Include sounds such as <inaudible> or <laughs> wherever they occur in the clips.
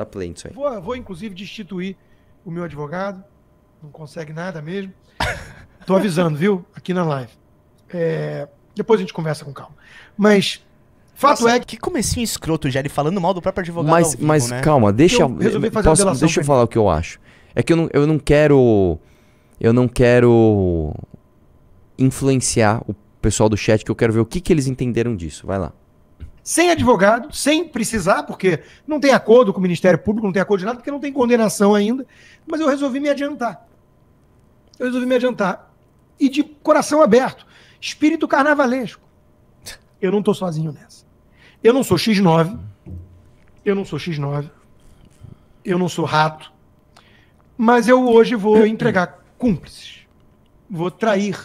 Dá play nisso aí. Vou, vou, inclusive, destituir o meu advogado. Não consegue nada mesmo. <laughs> Tô avisando, viu? Aqui na live. É... Depois a gente conversa com calma. Mas Fato Nossa, é que comecinho escroto já ele falando mal do próprio advogado. Mas, vivo, mas né? calma, deixa eu, resolvi fazer posso, delação, deixa eu falar o que eu acho. É que eu não, eu não quero eu não quero influenciar o pessoal do chat que eu quero ver o que, que eles entenderam disso. Vai lá sem advogado, sem precisar, porque não tem acordo com o Ministério Público, não tem acordo de nada, porque não tem condenação ainda. Mas eu resolvi me adiantar. Eu resolvi me adiantar. E de coração aberto, espírito carnavalesco. Eu não estou sozinho nessa. Eu não sou X9. Eu não sou X9. Eu não sou rato. Mas eu hoje vou entregar cúmplices. Vou trair.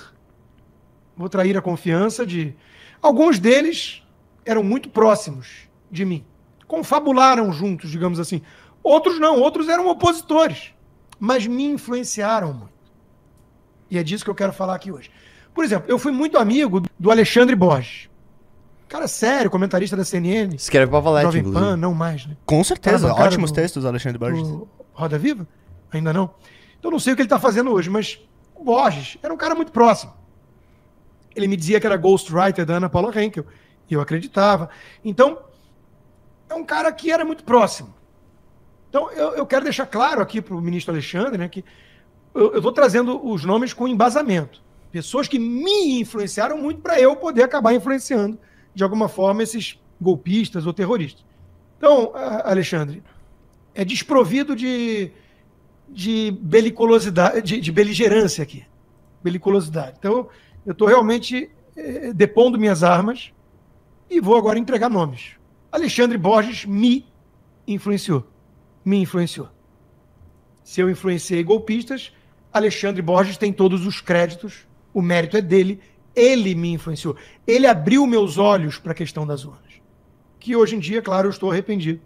Vou trair a confiança de alguns deles eram muito próximos de mim. Confabularam juntos, digamos assim. Outros não, outros eram opositores, mas me influenciaram muito. E é disso que eu quero falar aqui hoje. Por exemplo, eu fui muito amigo do Alexandre Borges. Cara sério, comentarista da CNN. Escreve pra Valete, Jovem Pan, não mais, né? Com certeza, ótimos do, textos, Alexandre Borges. Roda Viva? Ainda não. Então não sei o que ele tá fazendo hoje, mas o Borges era um cara muito próximo. Ele me dizia que era ghostwriter da Ana Paula Henkel e eu acreditava. Então, é um cara que era muito próximo. Então, eu, eu quero deixar claro aqui para o ministro Alexandre né, que eu estou trazendo os nomes com embasamento. Pessoas que me influenciaram muito para eu poder acabar influenciando, de alguma forma, esses golpistas ou terroristas. Então, Alexandre, é desprovido de, de beliculosidade, de, de beligerância aqui. Beliculosidade. Então, eu estou realmente é, depondo minhas armas e vou agora entregar nomes. Alexandre Borges me influenciou. Me influenciou. Se eu influenciei golpistas, Alexandre Borges tem todos os créditos, o mérito é dele, ele me influenciou. Ele abriu meus olhos para a questão das urnas. Que hoje em dia, claro, eu estou arrependido.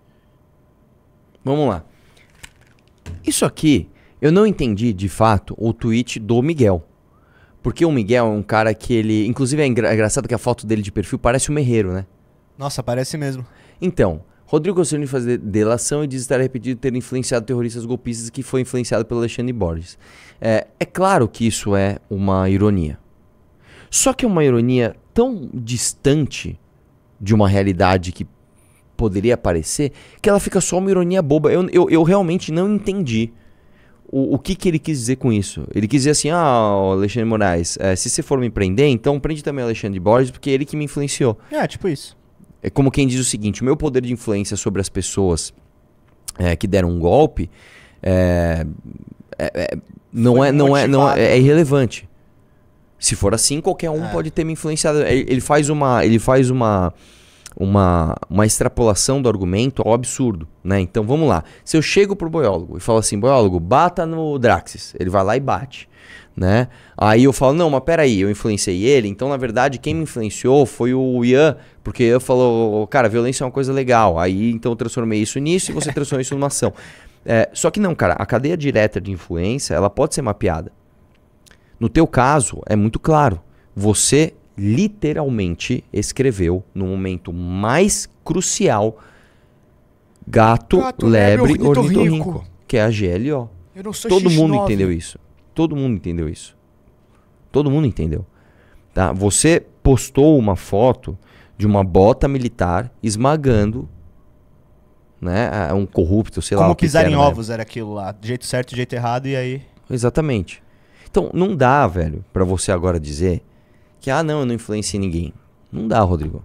Vamos lá. Isso aqui, eu não entendi de fato o tweet do Miguel. Porque o Miguel é um cara que ele. Inclusive é, é engraçado que a foto dele de perfil parece um Merreiro, né? Nossa, parece mesmo. Então, Rodrigo Gosselin fazer delação e diz estar arrependido de ter influenciado terroristas golpistas que foi influenciado pelo Alexandre Borges. É, é claro que isso é uma ironia. Só que é uma ironia tão distante de uma realidade que poderia aparecer que ela fica só uma ironia boba. Eu, eu, eu realmente não entendi o, o que, que ele quis dizer com isso? Ele quis dizer assim, ah, Alexandre Moraes, é, se você for me prender, então prende também Alexandre Borges, porque é ele que me influenciou. É, tipo isso. É como quem diz o seguinte, o meu poder de influência sobre as pessoas é, que deram um golpe eh, é, não, é, não, é, não é, irrelevante. Se for assim, qualquer um é. pode ter me influenciado. Ele, ele faz uma... Ele faz uma uma, uma extrapolação do argumento ao absurdo, né? Então vamos lá. Se eu chego pro boiólogo e falo assim, boiólogo, bata no Draxis, ele vai lá e bate, né? Aí eu falo, não, mas peraí, eu influenciei ele, então na verdade quem me influenciou foi o Ian, porque eu falou, cara, violência é uma coisa legal. Aí então eu transformei isso nisso e você transformou isso numa ação. É, só que não, cara, a cadeia direta de influência, ela pode ser mapeada. No teu caso, é muito claro. Você literalmente escreveu no momento mais crucial gato, gato lebre, lebre ornitorrinco, ornitorrinco, que é a GLO. Todo X9. mundo entendeu isso. Todo mundo entendeu isso. Todo mundo entendeu. Tá? Você postou uma foto de uma bota militar esmagando né, um corrupto, sei Como lá. Como pisar em ovos era aquilo lá, do jeito certo, do jeito errado e aí. Exatamente. Então, não dá, velho, para você agora dizer que, ah, não, eu não influenciei ninguém. Não dá, Rodrigo.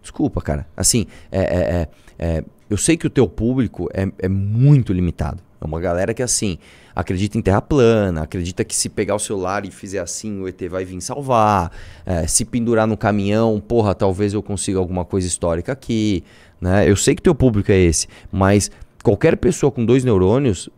Desculpa, cara. Assim, é, é, é, é eu sei que o teu público é, é muito limitado. É uma galera que, assim, acredita em terra plana, acredita que se pegar o celular e fizer assim, o ET vai vir salvar. É, se pendurar no caminhão, porra, talvez eu consiga alguma coisa histórica aqui. Né? Eu sei que teu público é esse, mas qualquer pessoa com dois neurônios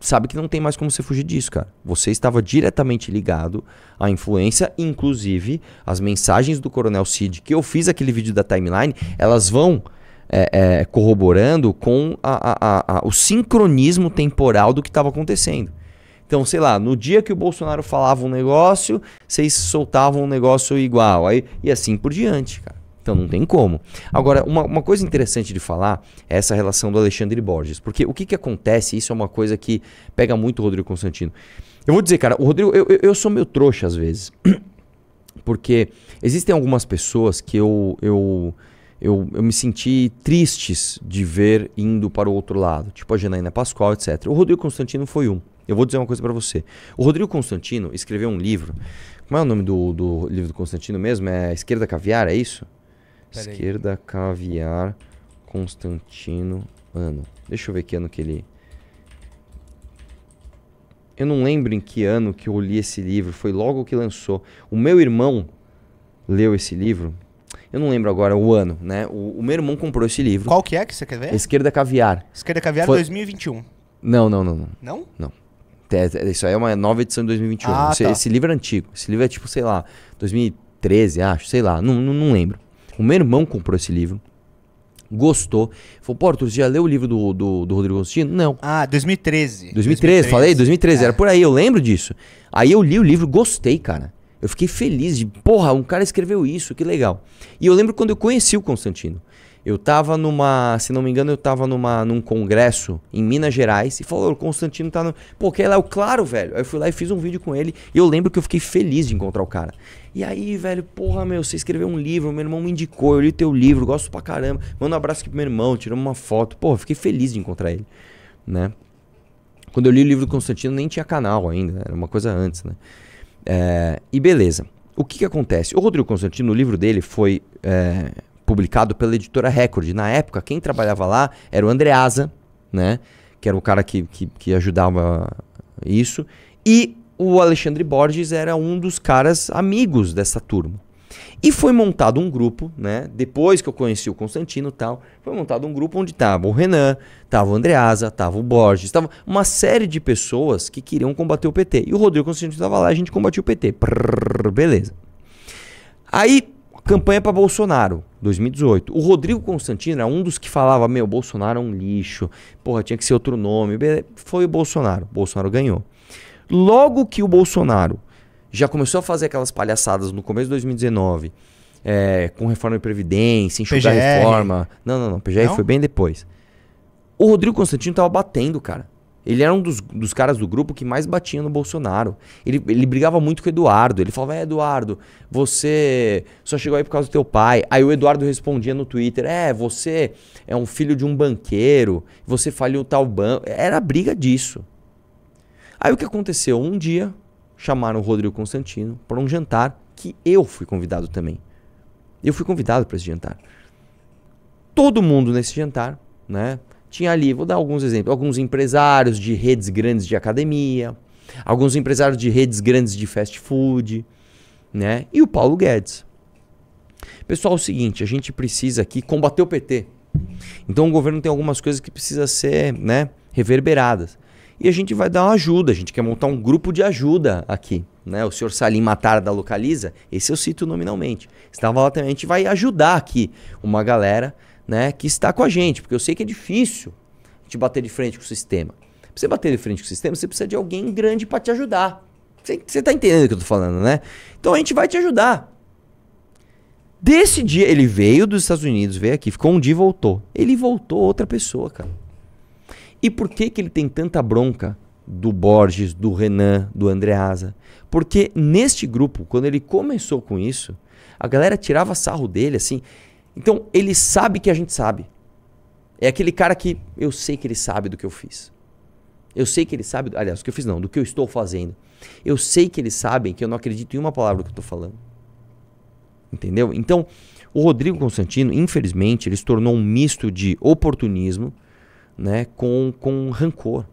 sabe que não tem mais como você fugir disso, cara. Você estava diretamente ligado à influência, inclusive as mensagens do Coronel Cid, que eu fiz aquele vídeo da timeline, elas vão é, é, corroborando com a, a, a, o sincronismo temporal do que estava acontecendo. Então, sei lá, no dia que o Bolsonaro falava um negócio, vocês soltavam um negócio igual, aí, e assim por diante, cara. Então não tem como. Agora, uma, uma coisa interessante de falar é essa relação do Alexandre Borges. Porque o que, que acontece, isso é uma coisa que pega muito o Rodrigo Constantino. Eu vou dizer, cara, o Rodrigo, eu, eu sou meio trouxa às vezes. <clears throat> Porque existem algumas pessoas que eu, eu, eu, eu me senti tristes de ver indo para o outro lado. Tipo a Janaína Pascoal, etc. O Rodrigo Constantino foi um. Eu vou dizer uma coisa para você. O Rodrigo Constantino escreveu um livro. Como é o nome do, do livro do Constantino mesmo? É Esquerda Caviar, é isso? Pera Esquerda, aí. Caviar, Constantino, ano. Deixa eu ver que ano que ele... Eu não lembro em que ano que eu li esse livro, foi logo que lançou. O meu irmão leu esse livro, eu não lembro agora o ano, né? O, o meu irmão comprou esse livro. Qual que é que você quer ver? Esquerda Caviar. Esquerda Caviar foi... 2021. Não, não, não, não. Não? Não. É, é, isso aí é uma nova edição de 2021. Ah, esse, tá. esse livro é antigo. Esse livro é tipo, sei lá, 2013, acho, sei lá. Não, não, não lembro. O meu irmão comprou esse livro. Gostou. Falou, pô, Arthur, você já leu o livro do, do, do Rodrigo Constantino? Não. Ah, 2013. 2013. 2013, falei, 2013, é. era por aí, eu lembro disso. Aí eu li o livro, gostei, cara. Eu fiquei feliz de, porra, um cara escreveu isso, que legal. E eu lembro quando eu conheci o Constantino. Eu tava numa, se não me engano, eu tava numa, num congresso em Minas Gerais e falou, o Constantino tá no... Pô, que é o Claro, velho. Aí eu fui lá e fiz um vídeo com ele e eu lembro que eu fiquei feliz de encontrar o cara. E aí, velho, porra, meu, você escreveu um livro, meu irmão me indicou, eu li teu livro, gosto pra caramba. Manda um abraço aqui pro meu irmão, tiramos uma foto. Porra, fiquei feliz de encontrar ele, né? Quando eu li o livro do Constantino nem tinha canal ainda, era uma coisa antes, né? É, e beleza. O que que acontece? O Rodrigo Constantino, o livro dele foi... É publicado pela editora Record. Na época, quem trabalhava lá era o Andreasa, né? Que era o cara que, que, que ajudava isso. E o Alexandre Borges era um dos caras amigos dessa turma. E foi montado um grupo, né? Depois que eu conheci o Constantino e tal, foi montado um grupo onde tava o Renan, tava o Andreasa, tava o Borges, tava uma série de pessoas que queriam combater o PT. E o Rodrigo Constantino tava lá, a gente combatia o PT. Prrr, beleza. Aí, campanha para Bolsonaro. 2018. O Rodrigo Constantino era um dos que falava: meu, Bolsonaro é um lixo, porra, tinha que ser outro nome. Foi o Bolsonaro. O Bolsonaro ganhou. Logo que o Bolsonaro já começou a fazer aquelas palhaçadas no começo de 2019, é, com reforma de previdência, enxugar PGR. reforma. Não, não, não. PGR não? foi bem depois. O Rodrigo Constantino tava batendo, cara. Ele era um dos, dos caras do grupo que mais batia no Bolsonaro. Ele, ele brigava muito com o Eduardo. Ele falava: É, Eduardo, você só chegou aí por causa do teu pai. Aí o Eduardo respondia no Twitter: É, você é um filho de um banqueiro, você falhou tal banco. Era briga disso. Aí o que aconteceu? Um dia chamaram o Rodrigo Constantino para um jantar que eu fui convidado também. Eu fui convidado para esse jantar. Todo mundo nesse jantar, né? Tinha ali, vou dar alguns exemplos, alguns empresários de redes grandes de academia, alguns empresários de redes grandes de fast food, né? E o Paulo Guedes. Pessoal, é o seguinte, a gente precisa aqui combater o PT. Então o governo tem algumas coisas que precisa ser, né, reverberadas. E a gente vai dar uma ajuda, a gente quer montar um grupo de ajuda aqui, né? O senhor Salim Matar da Localiza, esse eu cito nominalmente. Estava lá também, a gente vai ajudar aqui uma galera né, que está com a gente, porque eu sei que é difícil te bater de frente com o sistema. Pra você bater de frente com o sistema, você precisa de alguém grande para te ajudar. Você, está tá entendendo o que eu tô falando, né? Então a gente vai te ajudar. Desse dia, ele veio dos Estados Unidos, veio aqui, ficou um dia e voltou. Ele voltou outra pessoa, cara. E por que que ele tem tanta bronca do Borges, do Renan, do Andreasa? Porque neste grupo, quando ele começou com isso, a galera tirava sarro dele, assim, então, ele sabe que a gente sabe. É aquele cara que eu sei que ele sabe do que eu fiz. Eu sei que ele sabe, aliás, do que eu fiz não, do que eu estou fazendo. Eu sei que eles sabem que eu não acredito em uma palavra que eu estou falando. Entendeu? Então, o Rodrigo Constantino, infelizmente, ele se tornou um misto de oportunismo né, com, com rancor.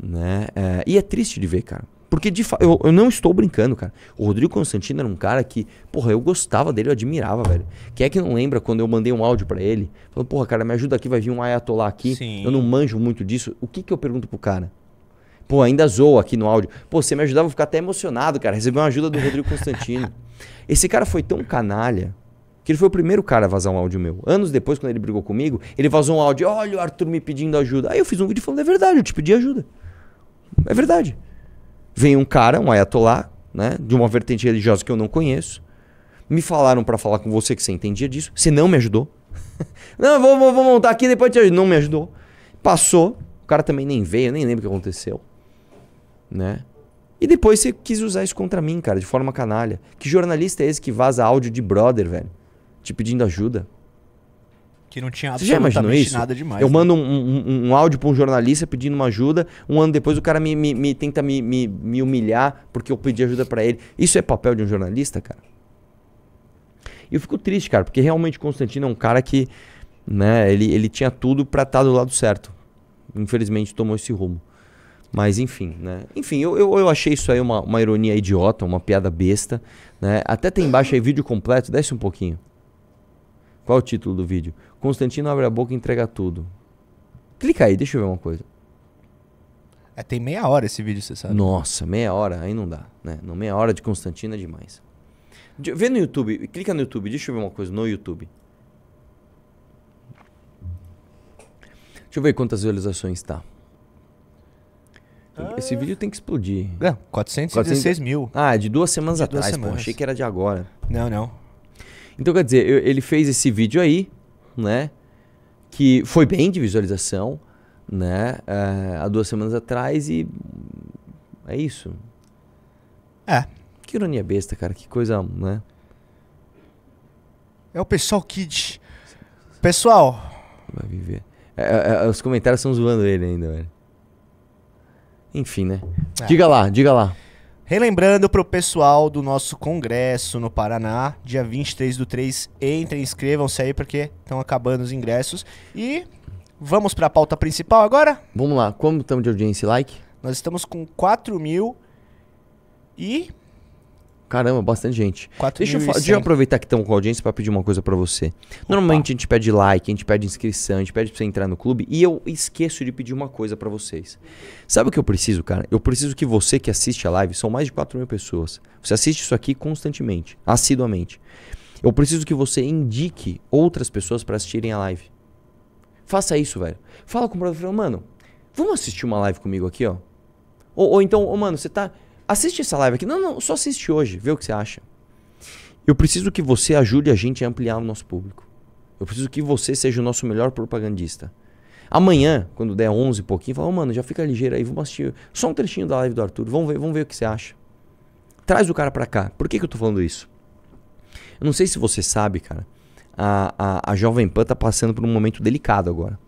Né? É, e é triste de ver, cara. Porque de fato, eu, eu não estou brincando, cara. O Rodrigo Constantino era um cara que, porra, eu gostava dele, eu admirava, velho. Quem é que não lembra quando eu mandei um áudio para ele? Falando, porra, cara, me ajuda aqui, vai vir um ayatollah aqui. Sim. Eu não manjo muito disso. O que que eu pergunto pro cara? Pô, ainda zoa aqui no áudio. Pô, você me ajudava, eu ficar até emocionado, cara. Recebi uma ajuda do Rodrigo Constantino. <laughs> Esse cara foi tão canalha que ele foi o primeiro cara a vazar um áudio meu. Anos depois, quando ele brigou comigo, ele vazou um áudio. Olha o Arthur me pedindo ajuda. Aí eu fiz um vídeo falando, é verdade, eu te pedi ajuda. É verdade. Vem um cara, um ayatolá, né, de uma vertente religiosa que eu não conheço. Me falaram para falar com você que você entendia disso. Você não me ajudou. <laughs> não, vou, vou, vou, montar aqui depois te ajudo. Não me ajudou. Passou. O cara também nem veio, nem lembro o que aconteceu. Né? E depois você quis usar isso contra mim, cara, de forma canalha. Que jornalista é esse que vaza áudio de brother, velho? Te pedindo ajuda que não tinha absolutamente nada demais. Eu né? mando um, um, um áudio para um jornalista pedindo uma ajuda, um ano depois o cara me, me, me tenta me, me, me humilhar porque eu pedi ajuda para ele. Isso é papel de um jornalista, cara? E eu fico triste, cara, porque realmente Constantino é um cara que, né, ele, ele tinha tudo para estar tá do lado certo. Infelizmente tomou esse rumo. Mas enfim, né? Enfim, eu, eu, eu achei isso aí uma, uma ironia idiota, uma piada besta, né? Até tem embaixo aí vídeo completo, desce um pouquinho. Qual é o título do vídeo? Constantino abre a boca e entrega tudo. Clica aí, deixa eu ver uma coisa. É, tem meia hora esse vídeo, você sabe? Nossa, meia hora, aí não dá, né? Não, meia hora de Constantino é demais. De, vê no YouTube, clica no YouTube, deixa eu ver uma coisa no YouTube. Deixa eu ver quantas visualizações tá. Ah. Esse vídeo tem que explodir. É, 416 mil. Ah, de duas semanas de atrás, duas semanas. pô. Achei que era de agora. Não, não. Então, quer dizer, eu, ele fez esse vídeo aí, né? Que foi bem de visualização, né? É, há duas semanas atrás e é isso. É. Que ironia besta, cara. Que coisa, né? É o pessoal Kid. Pessoal. Vai viver. É, é, é, os comentários estão zoando ele ainda, velho. Enfim, né? É. Diga lá, diga lá. Relembrando para o pessoal do nosso congresso no Paraná, dia 23 do 3, entrem, inscrevam-se aí porque estão acabando os ingressos. E vamos para a pauta principal agora? Vamos lá, como estamos de audiência e like? Nós estamos com 4 mil e Caramba, bastante gente. 4. Deixa eu, deixa eu aproveitar que estão com a audiência para pedir uma coisa para você. Normalmente a gente pede like, a gente pede inscrição, a gente pede para você entrar no clube e eu esqueço de pedir uma coisa para vocês. Sabe o que eu preciso, cara? Eu preciso que você que assiste a live, são mais de 4 mil pessoas. Você assiste isso aqui constantemente, assiduamente. Eu preciso que você indique outras pessoas para assistirem a live. Faça isso, velho. Fala com o brother, mano, vamos assistir uma live comigo aqui, ó. Ou, ou então, mano, você tá... Assiste essa live aqui. Não, não, só assiste hoje, vê o que você acha. Eu preciso que você ajude a gente a ampliar o nosso público. Eu preciso que você seja o nosso melhor propagandista. Amanhã, quando der 11 e pouquinho, fala, oh, mano, já fica ligeiro aí, vamos assistir só um trechinho da live do Arthur, vamos ver, vamos ver o que você acha. Traz o cara pra cá. Por que, que eu tô falando isso? Eu não sei se você sabe, cara, a, a, a Jovem Pan tá passando por um momento delicado agora.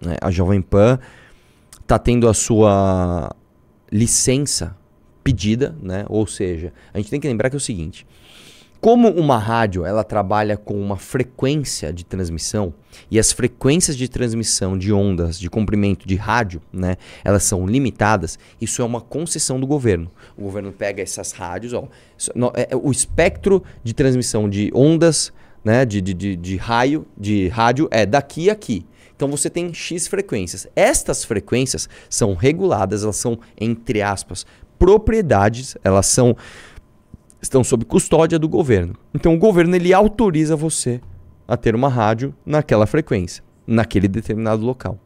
Né? A Jovem Pan tá tendo a sua licença pedida, né? Ou seja, a gente tem que lembrar que é o seguinte: como uma rádio ela trabalha com uma frequência de transmissão e as frequências de transmissão de ondas de comprimento de rádio, né, elas são limitadas. Isso é uma concessão do governo. O governo pega essas rádios, ó, é, é, o espectro de transmissão de ondas, né, de, de, de, de raio, de rádio é daqui a aqui. Então você tem X frequências. Estas frequências são reguladas, elas são, entre aspas, propriedades, elas são estão sob custódia do governo. Então o governo ele autoriza você a ter uma rádio naquela frequência, naquele determinado local.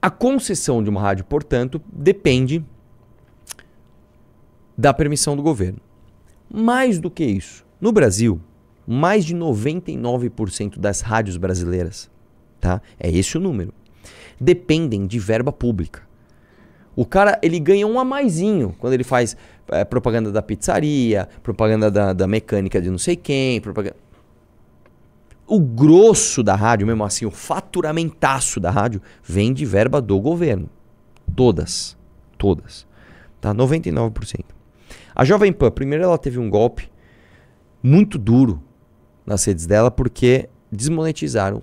A concessão de uma rádio, portanto, depende da permissão do governo. Mais do que isso, no Brasil, mais de 99% das rádios brasileiras, tá? É esse o número. Dependem de verba pública. O cara, ele ganha um a maisinho quando ele faz é, propaganda da pizzaria, propaganda da, da mecânica de não sei quem, propaganda... O grosso da rádio, mesmo assim, o faturamentaço da rádio, vem de verba do governo. Todas. Todas. Tá? 99%. A Jovem Pan, primeiro ela teve um golpe muito duro nas redes dela porque desmonetizaram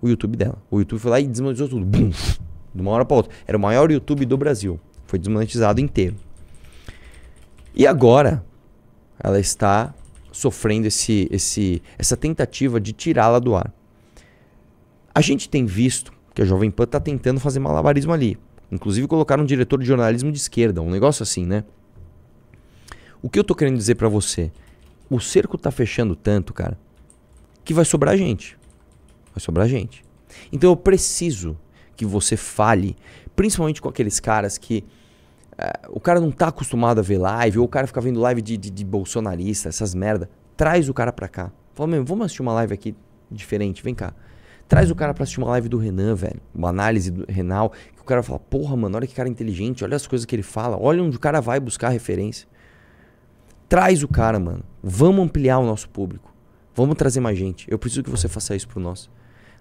o YouTube dela. O YouTube foi lá e desmonetizou tudo. Bum! de uma hora para outra. Era o maior YouTube do Brasil. Foi desmonetizado inteiro. E agora ela está sofrendo esse, esse, essa tentativa de tirá-la do ar. A gente tem visto que a Jovem Pan está tentando fazer malabarismo ali. Inclusive colocaram um diretor de jornalismo de esquerda, um negócio assim, né? O que eu tô querendo dizer para você? O cerco tá fechando tanto, cara, que vai sobrar gente. Vai sobrar gente. Então eu preciso que você fale, principalmente com aqueles caras que uh, o cara não tá acostumado a ver live, ou o cara fica vendo live de, de, de bolsonarista, essas merda. Traz o cara pra cá. Fala, vamos assistir uma live aqui diferente, vem cá. Traz o cara pra assistir uma live do Renan, velho. Uma análise do renal. Que o cara fala, porra, mano, olha que cara inteligente, olha as coisas que ele fala, olha onde o cara vai buscar referência. Traz o cara, mano. Vamos ampliar o nosso público. Vamos trazer mais gente. Eu preciso que você faça isso por nosso.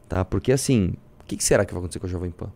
Tá? Porque assim, que, que será que vai acontecer com a Jovem Pan?